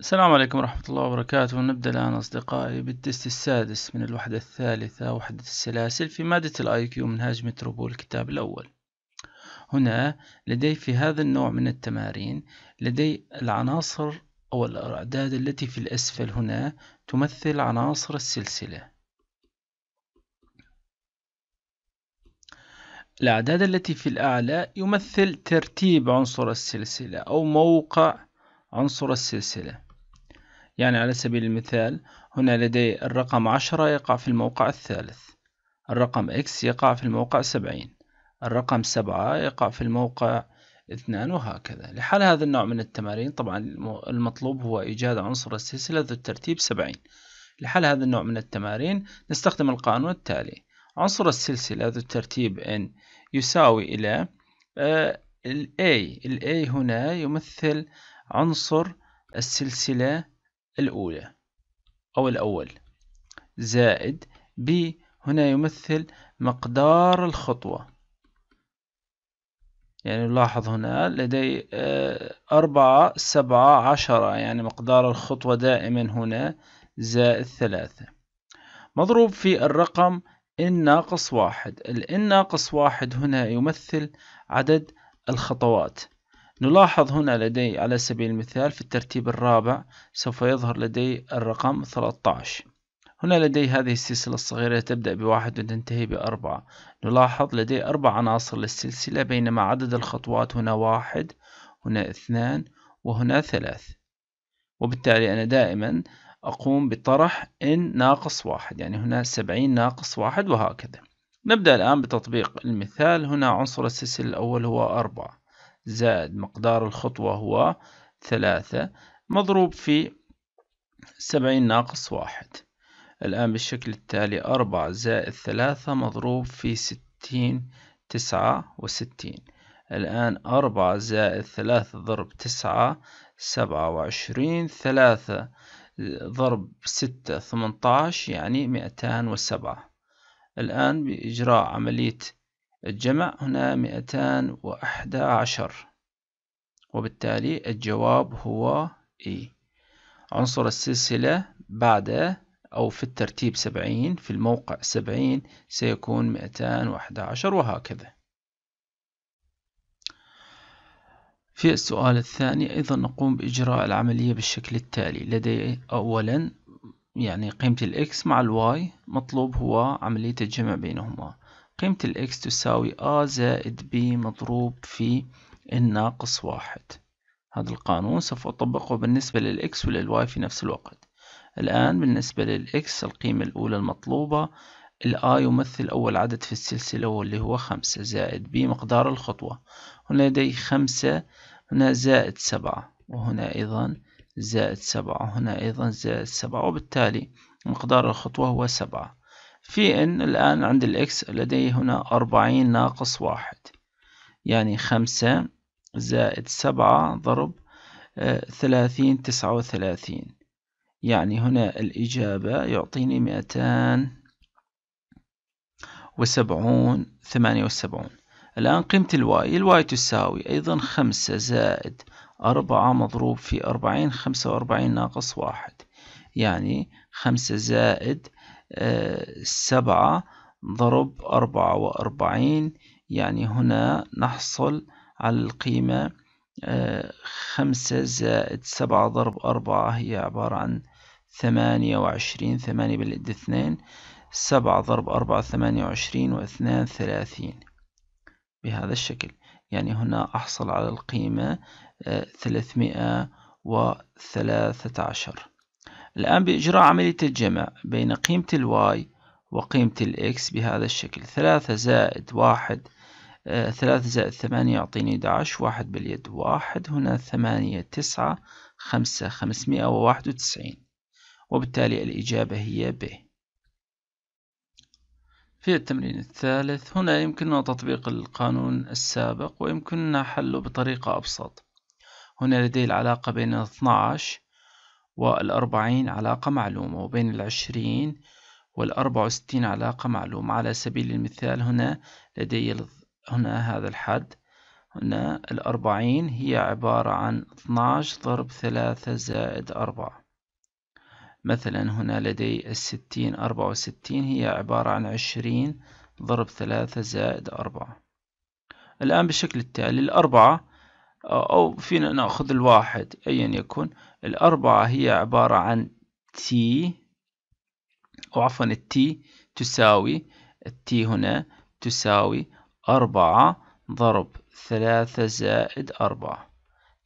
السلام عليكم ورحمة الله وبركاته نبدأ الآن أصدقائي بالتست السادس من الوحدة الثالثة وحدة السلاسل في مادة الآي كيو منهاج متروبول الكتاب الأول هنا لدي في هذا النوع من التمارين لدي العناصر أو الأعداد التي في الأسفل هنا تمثل عناصر السلسلة الأعداد التي في الأعلى يمثل ترتيب عنصر السلسلة أو موقع عنصر السلسلة يعني على سبيل المثال هنا لدي الرقم عشرة يقع في الموقع الثالث الرقم X يقع في الموقع سبعين الرقم سبعة يقع في الموقع اثنان وهكذا لحال هذا النوع من التمارين طبعا المطلوب هو إيجاد عنصر السلسلة ذو الترتيب سبعين لحال هذا النوع من التمارين نستخدم القانون التالي عنصر السلسلة ذو الترتيب N يساوي إلى آه، الـ A الـ A هنا يمثل عنصر السلسلة الأولى أو الأول زائد ب هنا يمثل مقدار الخطوة يعني نلاحظ هنا لدي آه، أربعة سبعة عشرة يعني مقدار الخطوة دائما هنا زائد ثلاثة مضروب في الرقم إن ناقص واحد الإن ناقص واحد هنا يمثل عدد الخطوات نلاحظ هنا لدي على سبيل المثال في الترتيب الرابع سوف يظهر لدي الرقم 13 هنا لدي هذه السلسلة الصغيرة تبدأ بواحد وتنتهي بأربعة نلاحظ لدي أربع عناصر للسلسلة بينما عدد الخطوات هنا واحد هنا اثنان وهنا ثلاث وبالتالي أنا دائما أقوم بطرح n ناقص واحد يعني هنا سبعين ناقص واحد وهكذا نبدأ الآن بتطبيق المثال هنا عنصر السلسلة الأول هو أربعة زائد مقدار الخطوة هو ثلاثة مضروب في سبعين ناقص واحد الآن بالشكل التالي أربعة زائد ثلاثة مضروب في ستين تسعة وستين الآن أربعة زائد ثلاثة ضرب تسعة سبعة وعشرين ثلاثة ضرب ستة ثمنتاش يعني مئتان وسبعة الآن بإجراء عملية الجمع هنا مئتان وأحدى عشر وبالتالي الجواب هو إي عنصر السلسلة بعد أو في الترتيب سبعين في الموقع سبعين سيكون مئتان وأحد عشر وهكذا في السؤال الثاني أيضا نقوم بإجراء العملية بالشكل التالي لدي أولا يعني قيمة الإكس مع الواي مطلوب هو عملية الجمع بينهما قيمة الإكس تساوي A زائد B مضروب في الناقص واحد هذا القانون سوف أطبقه بالنسبة للإكس وللواي في نفس الوقت الآن بالنسبة للإكس القيمة الأولى المطلوبة a يمثل أول عدد في السلسلة واللي هو خمسة زائد ب مقدار الخطوة هنا لدي خمسة هنا زائد سبعة وهنا أيضا زائد سبعة وهنا أيضا زائد سبعة وبالتالي مقدار الخطوة هو سبعة في ان الآن عند الإكس لدي هنا أربعين ناقص واحد يعني خمسة زائد سبعة ضرب آه، ثلاثين تسعة وثلاثين يعني هنا الإجابة يعطيني مئتان وسبعون ثمانية وسبعون الآن قيمة الواي الواي تساوي أيضا خمسة زائد أربعة مضروب في أربعين خمسة وأربعين ناقص واحد يعني خمسة زائد سبعة ضرب أربعة وأربعين يعني هنا نحصل على القيمة آه، خمسة زائد سبعة ضرب أربعة هي عبارة عن ثمانية وعشرين ثمانية بالإد اثنين سبعة ضرب أربعة ثمانية وعشرين واثنان ثلاثين بهذا الشكل يعني هنا أحصل على القيمة آه، ثلاثمائة وثلاثة عشر الآن بإجراء عملية الجمع بين قيمة الواي وقيمة الإكس بهذا الشكل ثلاثة زائد واحد آه، ثلاثة زائد ثمانية يعطيني داعش واحد باليد واحد هنا ثمانية تسعة خمسة خمسمائة وواحد وتسعين وبالتالي الإجابة هي ب في التمرين الثالث هنا يمكننا تطبيق القانون السابق ويمكننا حله بطريقة أبسط هنا لدي العلاقة بين 12 والأربعين علاقة معلومة وبين العشرين والأربعة وستين علاقة معلومة على سبيل المثال هنا لدي هنا هذا الحد هنا الأربعين هي عبارة عن 12 ضرب ثلاثة زائد أربعة مثلا هنا لدي الستين أربعة وستين هي عبارة عن عشرين ضرب ثلاثة زائد أربعة الآن بالشكل التالي الأربعة أو فينا نأخذ الواحد أيا يكن الأربعة هي عبارة عن T وعفوا عفوا التي تساوي التي هنا تساوي أربعة ضرب ثلاثة زائد أربعة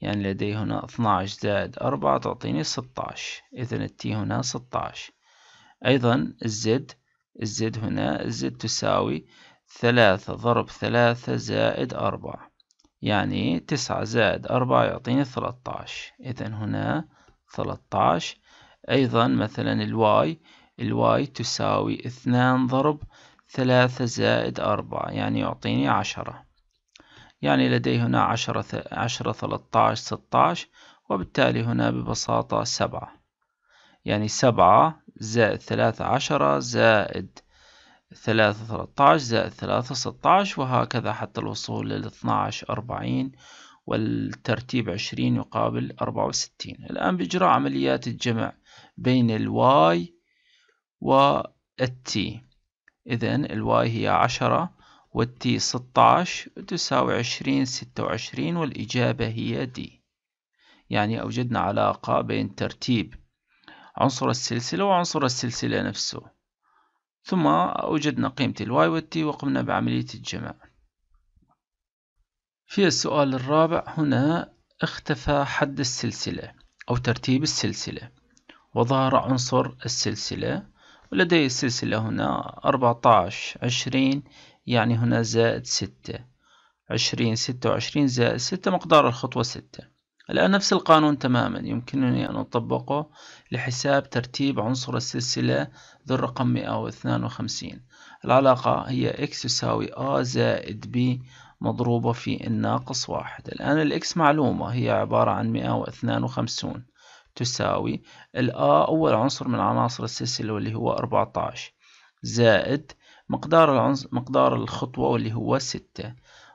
يعني لدي هنا 12 زائد أربعة تعطيني 16 إذا التي هنا 16 أيضا الزد الزد هنا الزد تساوي ثلاثة ضرب ثلاثة زائد أربعة يعني تسعة زائد أربعة يعطيني ثلاثة إذا هنا ثلاثة أيضا مثلا الواي الواي تساوي اثنان ضرب ثلاثة زائد أربعة يعني يعطيني عشرة يعني لدي هنا عشرة عشرة ستة عشر وبالتالي هنا ببساطة سبعة يعني سبعة زائد ثلاثة عشرة زائد ثلاثة ثلاثة زائد ثلاثة ستاعش وهكذا حتى الوصول للاثنى أربعين والترتيب عشرين يقابل أربعة وستين الآن بإجراء عمليات الجمع بين الواي والتي إذن الواي هي عشرة والتي ستاعش تساوي عشرين ستة وعشرين والإجابة هي دي يعني أوجدنا علاقة بين ترتيب عنصر السلسلة وعنصر السلسلة نفسه ثم وجدنا قيمة الواي والتي وقمنا بعملية الجمع في السؤال الرابع هنا اختفى حد السلسلة أو ترتيب السلسلة وظهر عنصر السلسلة ولدي السلسلة هنا 14 20 يعني هنا زائد 6 20 26 زائد 6 مقدار الخطوة 6 الآن نفس القانون تماما يمكنني أن أطبقه لحساب ترتيب عنصر السلسلة ذو الرقم 152 العلاقة هي x تساوي a زائد b مضروبة في الناقص واحد الآن الإكس معلومة هي عبارة عن 152 تساوي الآ أول عنصر من عناصر السلسلة واللي هو 14 زائد مقدار العنصر مقدار الخطوة واللي هو 6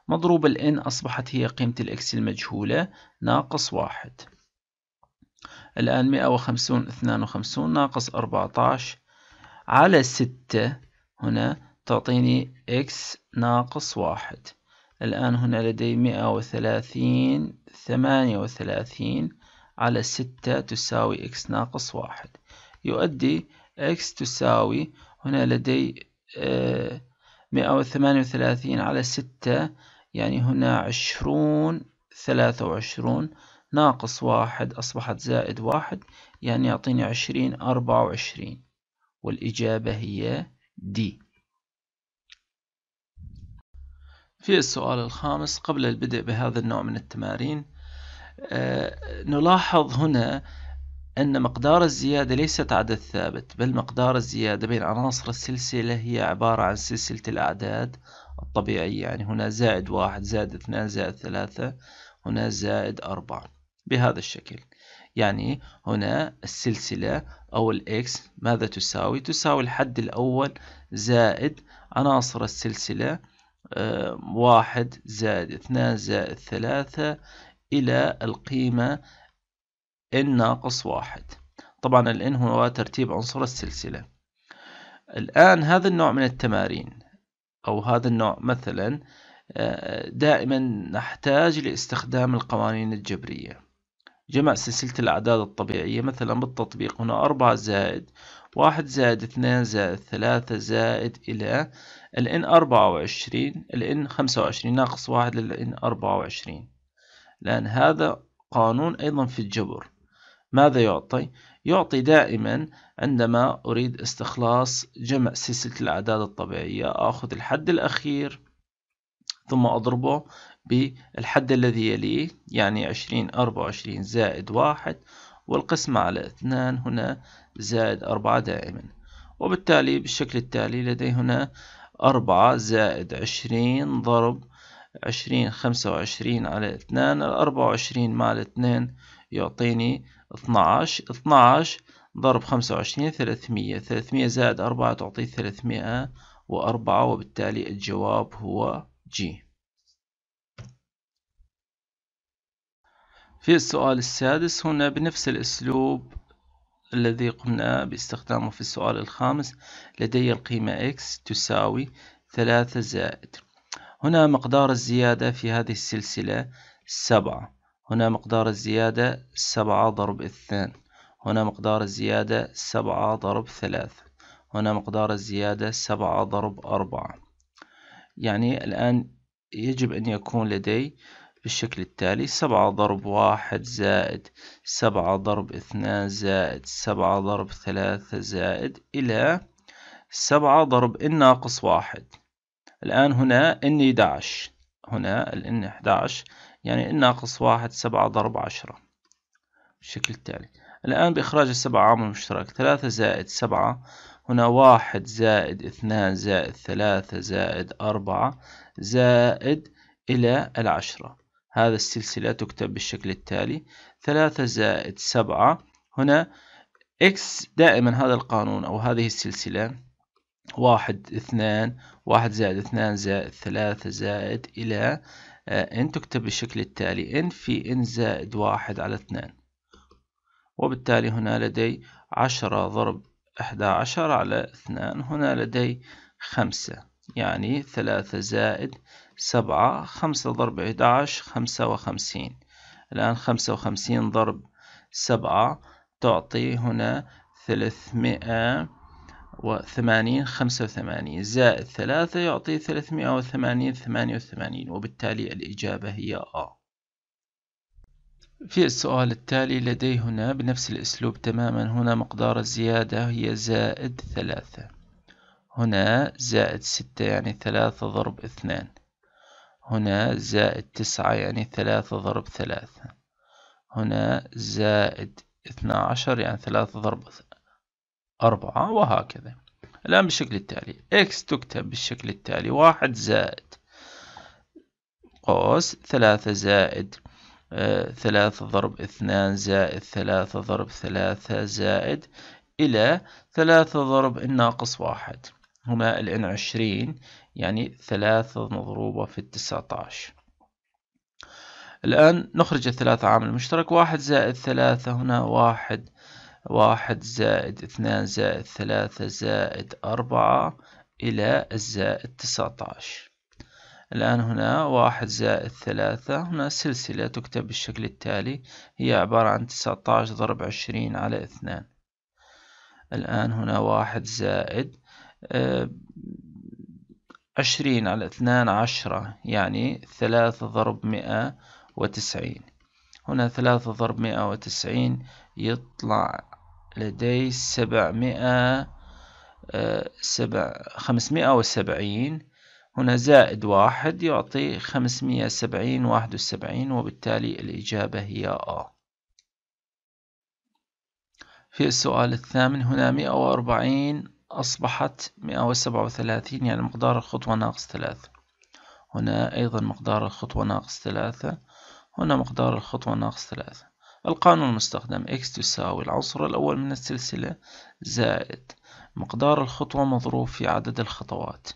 مضروب ال n أصبحت هي قيمة ال x المجهولة ناقص واحد الآن 150 52 ناقص 14 على 6 هنا تعطيني x ناقص واحد الآن هنا لدي 130 38 على 6 تساوي x ناقص واحد يؤدي x تساوي هنا لدي 138 آه، على 6 يعني هنا عشرون ثلاثة وعشرون ناقص واحد أصبحت زائد واحد يعني يعطيني عشرين أربعة وعشرين والإجابة هي دي في السؤال الخامس قبل البدء بهذا النوع من التمارين آه، نلاحظ هنا أن مقدار الزيادة ليست عدد ثابت بل مقدار الزيادة بين عناصر السلسلة هي عبارة عن سلسلة الأعداد الطبيعي يعني هنا زائد واحد زائد اثنان زائد ثلاثة هنا زائد أربعة بهذا الشكل يعني هنا السلسلة أو الإكس ماذا تساوي؟ تساوي الحد الأول زائد عناصر السلسلة آه، واحد زائد اثنان زائد ثلاثة إلى القيمة إن ناقص واحد طبعا ال هو ترتيب عنصر السلسلة الآن هذا النوع من التمارين أو هذا النوع مثلا آه، دائما نحتاج لاستخدام القوانين الجبرية جمع سلسلة الأعداد الطبيعية مثلا بالتطبيق هنا أربعة زائد واحد زائد اثنين زائد ثلاثة زائد إلى الإن أربعة وعشرين الإن خمسة وعشرين ناقص واحد للإن أربعة وعشرين لأن هذا قانون أيضا في الجبر ماذا يعطي؟ يعطي دائما عندما أريد استخلاص جمع سلسلة الأعداد الطبيعية أخذ الحد الأخير ثم أضربه بالحد الذي يليه يعني عشرين أربعة وعشرين زائد واحد والقسمة على اثنان هنا زائد أربعة دائما وبالتالي بالشكل التالي لدي هنا أربعة زائد عشرين ضرب عشرين خمسة وعشرين على اثنان الأربعة وعشرين مع الاثنين يعطيني 12 12 ضرب خمسة وعشرين ثلاثمية ثلاثمية زائد أربعة تعطي ثلاثمية وأربعة وبالتالي الجواب هو جي في السؤال السادس هنا بنفس الأسلوب الذي قمنا باستخدامه في السؤال الخامس لدي القيمة x تساوي ثلاثة زائد هنا مقدار الزيادة في هذه السلسلة سبعة هنا مقدار الزيادة سبعة ضرب اثنان هنا مقدار الزيادة سبعة ضرب ثلاثة هنا مقدار الزيادة سبعة ضرب أربعة يعني الآن يجب أن يكون لدي بالشكل التالي سبعة ضرب واحد زائد سبعة ضرب اثنان زائد سبعة ضرب ثلاثة زائد إلى سبعة ضرب إن ناقص واحد الآن هنا إن 11 هنا الإن n 11 يعني ناقص واحد سبعة ضرب عشرة بالشكل التالي الآن بإخراج السبعة عامل مشترك ثلاثة زائد سبعة هنا واحد زائد اثنان زائد ثلاثة زائد أربعة زائد إلى العشرة هذا السلسلة تكتب بالشكل التالي ثلاثة زائد سبعة هنا إكس دائما هذا القانون أو هذه السلسلة واحد اثنان واحد زائد اثنان زائد ثلاثة زائد إلى آه، ان تكتب بالشكل التالي ان في ان زائد واحد على اثنان وبالتالي هنا لدي عشرة ضرب احدى عشر على اثنان هنا لدي خمسة يعني ثلاثة زائد سبعة خمسة ضرب احدى عشر خمسة وخمسين الآن خمسة وخمسين ضرب سبعة تعطي هنا ثلاثمائة وثمانين خمسة وثمانين زائد ثلاثة يعطي ثلاثمائة وثمانين ثمانية وثمانين وبالتالي الإجابة هي آ في السؤال التالي لدي هنا بنفس الأسلوب تماما هنا مقدار الزيادة هي زائد ثلاثة هنا زائد ستة يعني ثلاثة ضرب اثنان هنا زائد تسعة يعني ثلاثة ضرب ثلاثة هنا زائد اثنا عشر يعني ثلاثة ضرب أربعة وهكذا الآن بالشكل التالي x تكتب بالشكل التالي واحد زائد قوس ثلاثة زائد آه، ثلاثة ضرب اثنان زائد ثلاثة ضرب ثلاثة زائد إلى ثلاثة ضرب الناقص واحد هما الان عشرين يعني ثلاثة مضروبة في التسعتاش الآن نخرج الثلاثة عامل مشترك واحد زائد ثلاثة هنا واحد واحد زائد اثنان زائد ثلاثة زائد أربعة إلى الزائد تسعتاش الآن هنا واحد زائد ثلاثة هنا سلسلة تكتب بالشكل التالي هي عبارة عن تسعتاش ضرب عشرين على اثنان الآن هنا واحد زائد آه، عشرين على اثنان عشرة يعني ثلاثة ضرب مئة وتسعين هنا ثلاثة ضرب مئة وتسعين يطلع لدي سبعمائة آه، سبع خمسمائة وسبعين هنا زائد واحد يعطي خمسمائة سبعين واحد وسبعين وبالتالي الإجابة هي آ في السؤال الثامن هنا مئة وأربعين أصبحت مئة وسبعة وثلاثين يعني مقدار الخطوة ناقص ثلاثة هنا أيضا مقدار الخطوة ناقص ثلاثة هنا مقدار الخطوة ناقص ثلاثة القانون المستخدم x تساوي العنصر الأول من السلسلة زائد مقدار الخطوة مضروب في عدد الخطوات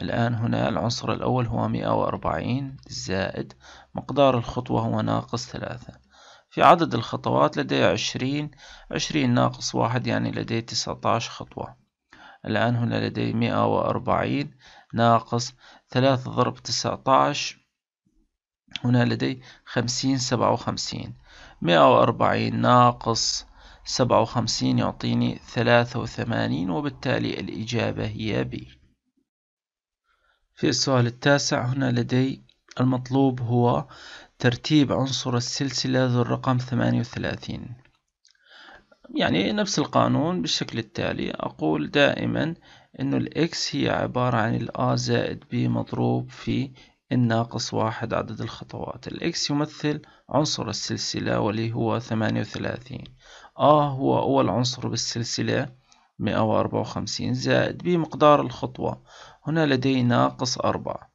الآن هنا العنصر الأول هو مئة وأربعين زائد مقدار الخطوة هو ناقص ثلاثة في عدد الخطوات لدي عشرين عشرين ناقص واحد يعني لدي تسعة عشر خطوة الآن هنا لدي مئة وأربعين ناقص ثلاثة ضرب عشر هنا لدي خمسين سبعة وخمسين مئة وأربعين ناقص سبعة وخمسين يعطيني ثلاثة وثمانين وبالتالي الإجابة هي ب في السؤال التاسع هنا لدي المطلوب هو ترتيب عنصر السلسلة ذو الرقم ثمانية وثلاثين يعني نفس القانون بالشكل التالي أقول دائما أنه الإكس هي عبارة عن الآ زائد بي مضروب في الناقص واحد عدد الخطوات الإكس يمثل عنصر السلسلة واللي هو ثمانية وثلاثين آ هو أول عنصر بالسلسلة مئة وأربعة وخمسين زائد بمقدار الخطوة هنا لدي ناقص أربعة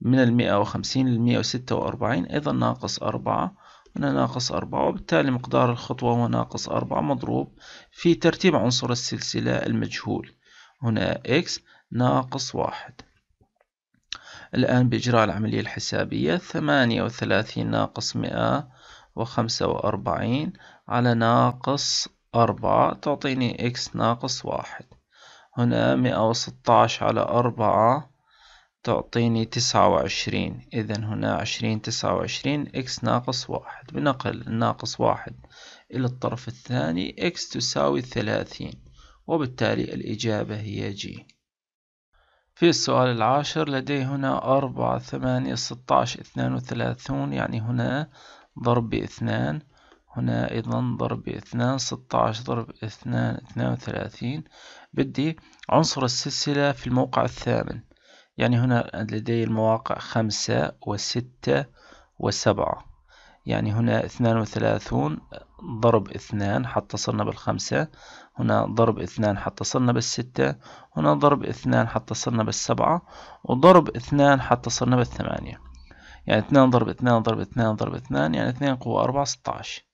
من المئة وخمسين للمئة وستة وأربعين أيضا ناقص أربعة هنا ناقص أربعة وبالتالي مقدار الخطوة هو ناقص أربعة مضروب في ترتيب عنصر السلسلة المجهول هنا إكس ناقص واحد الآن بإجراء العملية الحسابية ثمانية وثلاثين ناقص مئة وخمسة وأربعين على ناقص أربعة تعطيني إكس ناقص واحد هنا مئة وستاش على أربعة تعطيني تسعة وعشرين إذا هنا عشرين تسعة وعشرين إكس ناقص واحد بنقل الناقص واحد إلى الطرف الثاني إكس تساوي ثلاثين وبالتالي الإجابة هي جي في السؤال العاشر لدي هنا أربعة ثمانية ستاش اثنان وثلاثون يعني هنا ضرب اثنان هنا أيضا ضرب اثنان ستاش ضرب اثنان اثنان وثلاثين بدي عنصر السلسلة في الموقع الثامن يعني هنا لدي المواقع خمسة وستة وسبعة يعني هنا اثنان وثلاثون ضرب اثنان حتى صرنا بالخمسة هنا ضرب اثنان حتى صرنا بالستة هنا ضرب اثنان حتى صرنا بالسبعة وضرب اثنان حتى صرنا بالثمانية يعني اثنان ضرب اثنان ضرب اثنان ضرب اثنان يعني اثنين قوة أربعة ستاعش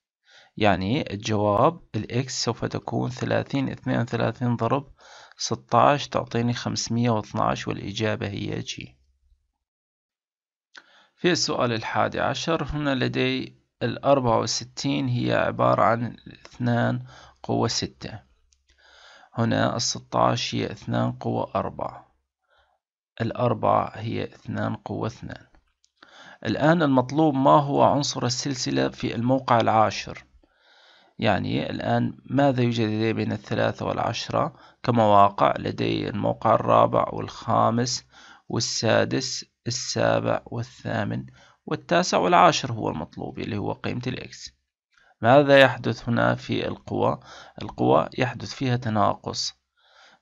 يعني الجواب الإكس سوف تكون ثلاثين اثنين وثلاثين ضرب ستاعش تعطيني خمسمية واثناعش والإجابة هي جي في السؤال الحادي عشر هنا لدي الأربعة وستين هي عبارة عن اثنان قوة ستة هنا الستاش هي اثنان قوة أربعة الأربعة هي اثنان قوة اثنان الآن المطلوب ما هو عنصر السلسلة في الموقع العاشر يعني الآن ماذا يوجد لدي بين الثلاثة والعشرة كمواقع لدي الموقع الرابع والخامس والسادس السابع والثامن والتاسع والعاشر هو المطلوب اللي هو قيمة الإكس ماذا يحدث هنا في القوى؟ القوى يحدث فيها تناقص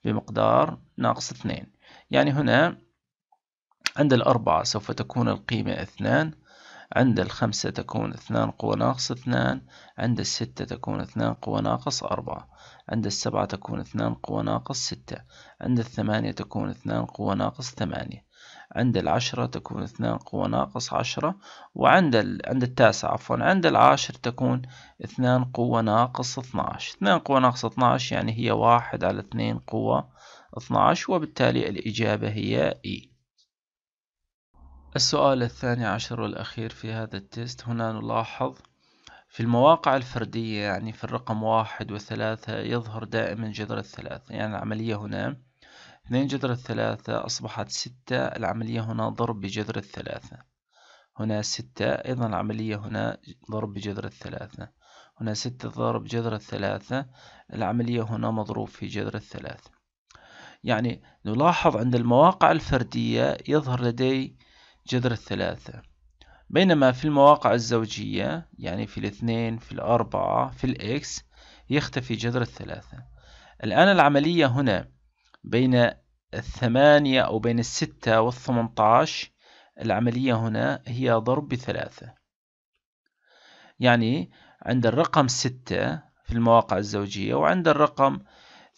بمقدار ناقص اثنين يعني هنا عند الأربعة سوف تكون القيمة اثنان عند الخمسة تكون اثنان قوة ناقص اثنان عند الستة تكون اثنان قوة ناقص أربعة عند السبعة تكون اثنان قوة ناقص ستة عند الثمانية تكون اثنان قوة ناقص ثمانية عند العشرة تكون اثنان قوة ناقص عشرة وعند ال... عند التاسع عفوا عند العاشر تكون اثنان قوة ناقص اثناش اثنان قوة ناقص اثناش يعني هي واحد على اثنين قوة اثناش وبالتالي الإجابة هي إي e. السؤال الثاني عشر والأخير في هذا التيست هنا نلاحظ في المواقع الفردية يعني في الرقم واحد وثلاثة يظهر دائما جذر الثلاثة يعني العملية هنا اثنين جذر الثلاثة أصبحت ستة العملية هنا ضرب بجذر الثلاثة هنا ستة أيضا العملية هنا ضرب بجذر الثلاثة هنا ستة ضرب جذر الثلاثة العملية هنا مضروب في جذر الثلاثة يعني نلاحظ عند المواقع الفردية يظهر لدي جذر الثلاثة بينما في المواقع الزوجية يعني في الاثنين في الأربعة في الإكس يختفي جذر الثلاثة الآن العملية هنا بين الثمانية أو بين الستة والثمنتاش العملية هنا هي ضرب بثلاثة يعني عند الرقم ستة في المواقع الزوجية وعند الرقم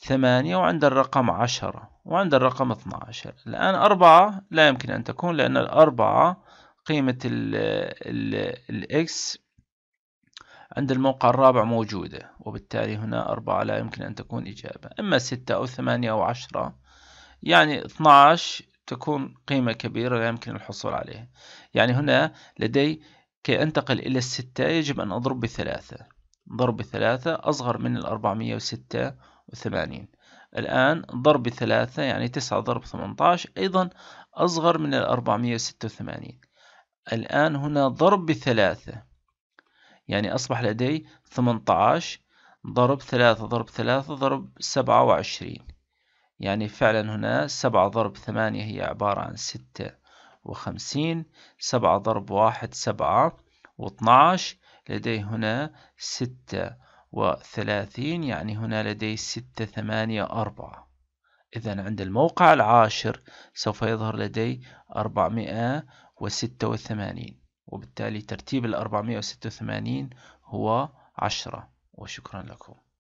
ثمانية وعند الرقم عشرة وعند الرقم اثنا عشر الآن أربعة لا يمكن أن تكون لأن الأربعة قيمة الإكس عند الموقع الرابع موجودة وبالتالي هنا أربعة لا يمكن أن تكون إجابة أما ستة أو ثمانية أو عشرة يعني عشر تكون قيمة كبيرة لا يمكن الحصول عليها يعني هنا لدي كي أنتقل إلى الستة يجب أن أضرب بثلاثة ضرب بثلاثة أصغر من الأربعمية وستة وثمانين الآن ضرب ثلاثة يعني تسعة ضرب ثمنتاش أيضا أصغر من الأربعمية وستة وثمانين الآن هنا ضرب بثلاثة يعني أصبح لدي ثمنتاش ضرب ثلاثة ضرب ثلاثة ضرب سبعة وعشرين يعني فعلا هنا سبعة ضرب ثمانية هي عبارة عن ستة وخمسين سبعة ضرب واحد سبعة واثناش لدي هنا ستة وثلاثين يعني هنا لدي ستة ثمانية أربعة إذا عند الموقع العاشر سوف يظهر لدي أربعمائة وستة وثمانين وبالتالي ترتيب الأربعمائة وستة وثمانين هو عشرة وشكرا لكم